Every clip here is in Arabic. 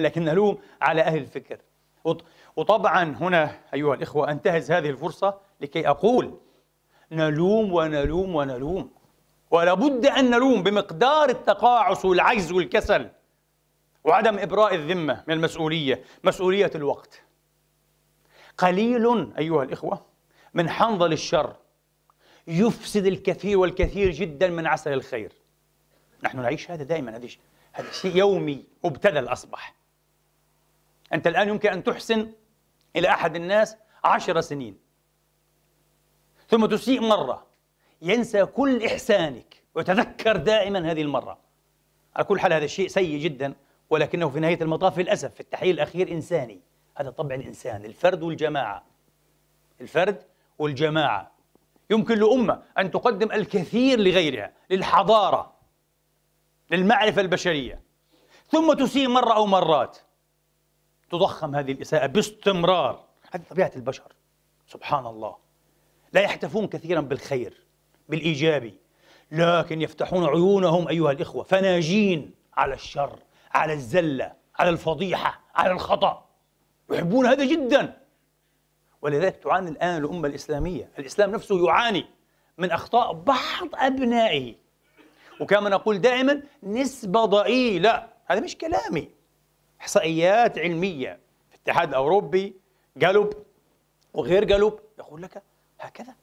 لكن نلوم على أهل الفكر وطبعا هنا أيها الإخوة أنتهز هذه الفرصة لكي أقول نلوم ونلوم ونلوم ولابد أن نلوم بمقدار التقاعس والعجز والكسل وعدم إبراء الذمة من المسؤولية مسؤولية الوقت قليل أيها الإخوة من حنظل الشر يفسد الكثير والكثير جدا من عسل الخير نحن نعيش هذا دائما هذا شيء يومي مبتذل أصبح أنت الآن يمكن أن تحسن إلى أحد الناس عشر سنين ثم تسيء مرة ينسى كل إحسانك ويتذكر دائما هذه المرة على كل حال هذا الشيء سيء جدا ولكنه في نهاية المطاف للأسف في التحليل الأخير إنساني هذا طبع الإنسان الفرد والجماعة الفرد والجماعة يمكن لأمة أن تقدم الكثير لغيرها للحضارة للمعرفة البشرية ثم تسيء مرة أو مرات تضخم هذه الإساءة باستمرار هذه طبيعة البشر سبحان الله لا يحتفون كثيرا بالخير بالإيجابي لكن يفتحون عيونهم أيها الإخوة فناجين على الشر على الزلة على الفضيحة على الخطأ يحبون هذا جدا ولذلك تعاني الآن الأمة الإسلامية الإسلام نفسه يعاني من أخطاء بعض أبنائه وكما نقول دائما نسبة ضئيلة هذا مش كلامي احصائيات علميه في الاتحاد الاوروبي جالوب وغير جالوب يقول لك هكذا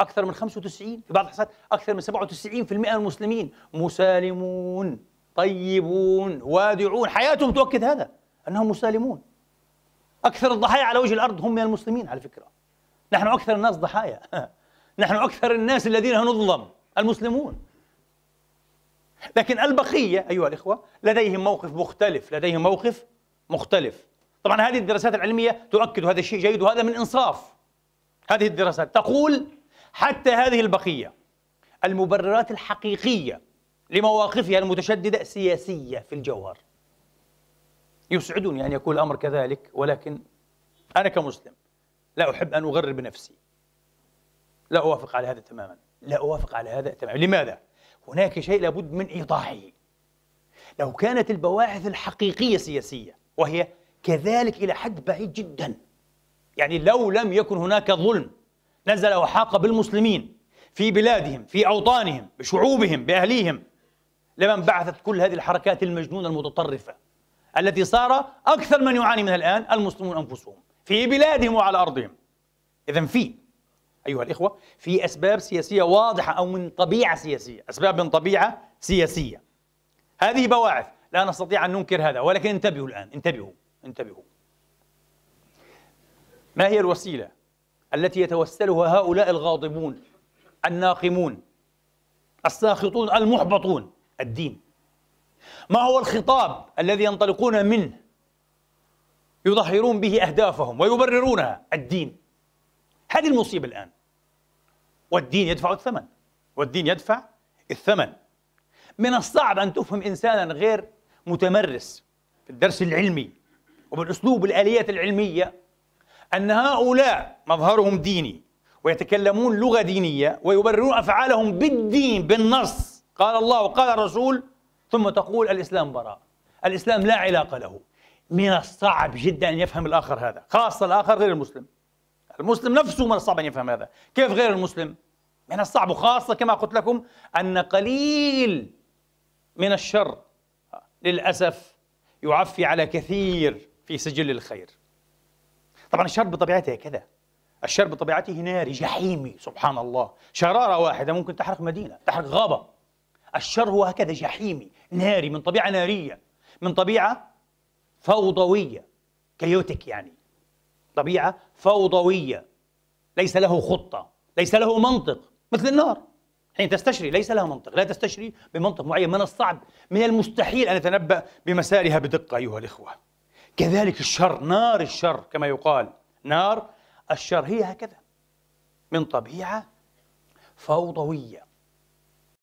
اكثر من 95 في بعض الاحصائيات اكثر من 97% من المسلمين مسالمون طيبون وادعون حياتهم تؤكد هذا انهم مسالمون اكثر الضحايا على وجه الارض هم من المسلمين على فكره نحن اكثر الناس ضحايا نحن اكثر الناس الذين نظلم المسلمون لكن البقية أيها الإخوة لديهم موقف مختلف لديهم موقف مختلف طبعا هذه الدراسات العلمية تؤكد هذا الشيء جيد وهذا من إنصاف هذه الدراسات تقول حتى هذه البقية المبررات الحقيقية لمواقفها المتشددة سياسية في الجوهر يسعدني أن يكون الأمر كذلك ولكن أنا كمسلم لا أحب أن أغرر بنفسي لا أوافق على هذا تماما لا أوافق على هذا تماما لماذا؟ هناك شيء لابد من ايضاحه لو كانت البواعث الحقيقيه سياسيه وهي كذلك الى حد بعيد جدا يعني لو لم يكن هناك ظلم نزل وحاق بالمسلمين في بلادهم في اوطانهم بشعوبهم باهليهم لما انبعثت كل هذه الحركات المجنونه المتطرفه التي صار اكثر من يعاني منها الان المسلمون انفسهم في بلادهم وعلى ارضهم اذا في أيها الإخوة في أسباب سياسية واضحة أو من طبيعة سياسية أسباب من طبيعة سياسية هذه بواعث لا نستطيع أن ننكر هذا ولكن انتبهوا الآن انتبهوا انتبهوا ما هي الوسيلة التي يتوسلها هؤلاء الغاضبون الناقمون الساخطون المحبطون الدين ما هو الخطاب الذي ينطلقون منه يظهرون به أهدافهم ويبررونها الدين هذه المصيبة الآن والدين يدفع الثمن والدين يدفع الثمن من الصعب أن تفهم إنسانا غير متمرس في الدرس العلمي وبالأسلوب الآليات العلمية أن هؤلاء مظهرهم ديني ويتكلمون لغة دينية ويبررون أفعالهم بالدين بالنص قال الله وقال الرسول ثم تقول الإسلام براء الإسلام لا علاقة له من الصعب جدا أن يفهم الآخر هذا خاصة الآخر غير المسلم المسلم نفسه من الصعب أن يفهم هذا كيف غير المسلم؟ من الصعب خاصة كما قلت لكم أن قليل من الشر للأسف يعفي على كثير في سجل الخير طبعا الشر بطبيعته كذا الشر بطبيعته ناري جحيمي سبحان الله شرارة واحدة ممكن تحرق مدينة تحرق غابة الشر هو هكذا جحيمي ناري من طبيعة نارية من طبيعة فوضوية كيوتك يعني طبيعة فوضوية ليس له خطة ليس له منطق مثل النار حين تستشري ليس لها منطق لا تستشري بمنطق معين من الصعب من المستحيل أن نتنبأ بمسارها بدقة أيها الإخوة كذلك الشر نار الشر كما يقال نار الشر هي هكذا من طبيعة فوضوية